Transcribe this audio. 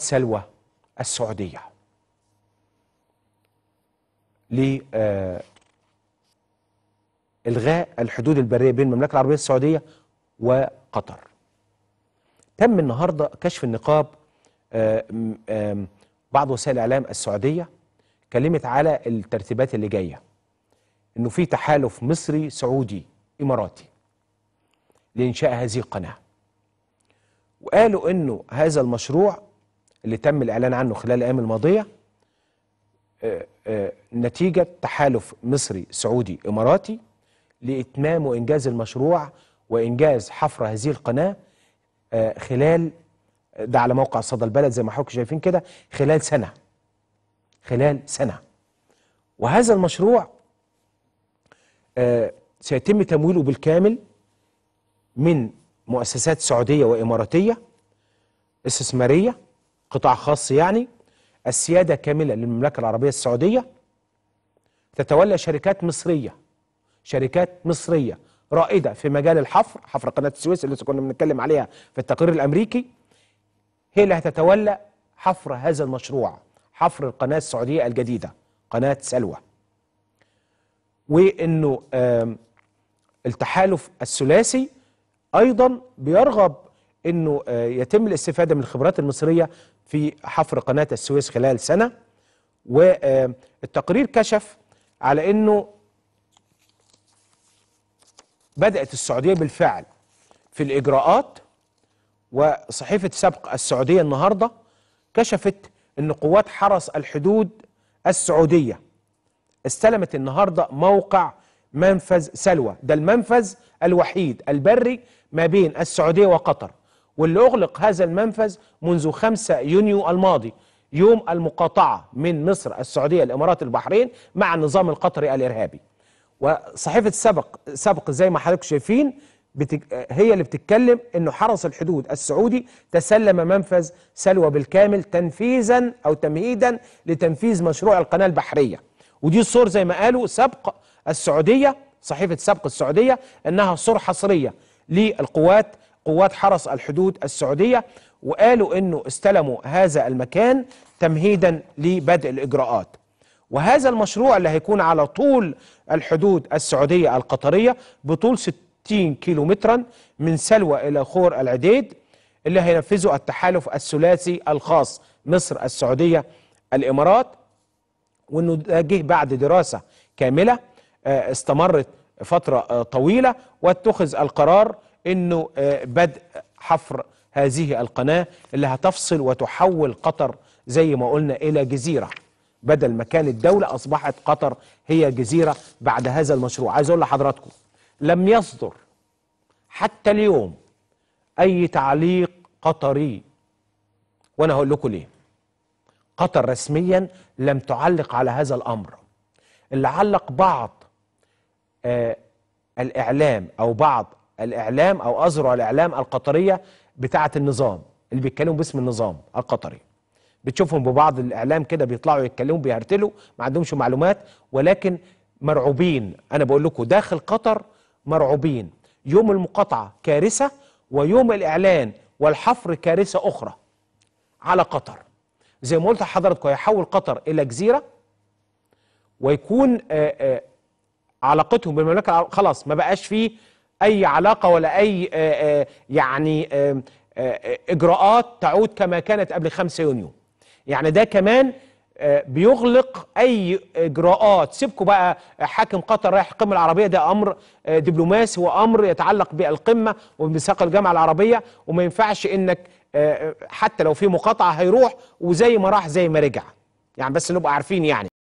سلوى السعودية لإلغاء آه، الحدود البرية بين المملكة العربية السعودية وقطر تم النهاردة كشف النقاب آه، آه، بعض وسائل الإعلام السعودية كلمت على الترتيبات اللي جاية إنه في تحالف مصري سعودي إماراتي لإنشاء هذه القناة وقالوا إنه هذا المشروع اللي تم الإعلان عنه خلال الأيام الماضية آه، آه، نتيجة تحالف مصري سعودي إماراتي لإتمام وإنجاز المشروع وإنجاز حفر هذه القناة آه، خلال ده على موقع صدى البلد زي ما حضرتك شايفين كده خلال سنة خلال سنة وهذا المشروع سيتم تمويله بالكامل من مؤسسات سعودية وإماراتية استثمارية قطاع خاص يعني السيادة كاملة للمملكة العربية السعودية تتولى شركات مصرية شركات مصرية رائدة في مجال الحفر حفر قناة السويس اللي كنا بنتكلم عليها في التقرير الأمريكي هي اللي هتتولى حفر هذا المشروع حفر القناة السعودية الجديدة قناة سلوى وأنه التحالف الثلاثي أيضا بيرغب انه آه، يتم الاستفاده من الخبرات المصريه في حفر قناه السويس خلال سنه والتقرير آه، كشف على انه بدات السعوديه بالفعل في الاجراءات وصحيفه سبق السعوديه النهارده كشفت ان قوات حرس الحدود السعوديه استلمت النهارده موقع منفذ سلوى ده المنفذ الوحيد البري ما بين السعوديه وقطر واللي أغلق هذا المنفذ منذ 5 يونيو الماضي يوم المقاطعة من مصر السعودية الإمارات البحرين مع النظام القطري الإرهابي وصحيفة سبق سبق زي ما حضرتك شايفين بتك... هي اللي بتتكلم انه حرس الحدود السعودي تسلم منفذ سلوى بالكامل تنفيذا او تمهيدا لتنفيذ مشروع القناه البحريه ودي الصور زي ما قالوا سبق السعوديه صحيفه سبق السعوديه انها صور حصريه للقوات قوات حرس الحدود السعودية وقالوا أنه استلموا هذا المكان تمهيدا لبدء الإجراءات وهذا المشروع اللي هيكون على طول الحدود السعودية القطرية بطول 60 كيلومترا من سلوى إلى خور العديد اللي هينفذه التحالف الثلاثي الخاص مصر السعودية الإمارات وانه ده جه بعد دراسه كامله آه، استمرت فتره آه، طويله واتخذ القرار انه آه، بدء حفر هذه القناه اللي هتفصل وتحول قطر زي ما قلنا الى جزيره بدل ما كانت دوله اصبحت قطر هي جزيره بعد هذا المشروع عايز اقول لحضراتكم لم يصدر حتى اليوم اي تعليق قطري وانا هقول لكم ليه قطر رسميا لم تعلق على هذا الامر اللي علق بعض آه الاعلام او بعض الاعلام او اذرع الاعلام القطريه بتاعه النظام اللي بيتكلموا باسم النظام القطري بتشوفهم ببعض الاعلام كده بيطلعوا يتكلموا بيهرتلوا ما عندهمش معلومات ولكن مرعوبين انا بقول لكم داخل قطر مرعوبين يوم المقاطعه كارثه ويوم الاعلان والحفر كارثه اخرى على قطر زي ما قلت لحضراتكم هيحول قطر الى جزيره ويكون آآ آه، آآ آه، علاقتهم بالمملكه خلاص ما بقاش فيه اي علاقه ولا اي آه، آه، يعني آه، اجراءات تعود كما كانت قبل 5 يونيو يعني ده كمان بيغلق اي اجراءات سيبكوا بقى حاكم قطر رايح القمه العربيه ده امر دبلوماسي وامر يتعلق بالقمه وبميثاق الجامعه العربيه وما ينفعش انك حتى لو في مقاطعه هيروح وزي ما راح زي ما رجع يعني بس نبقى عارفين يعني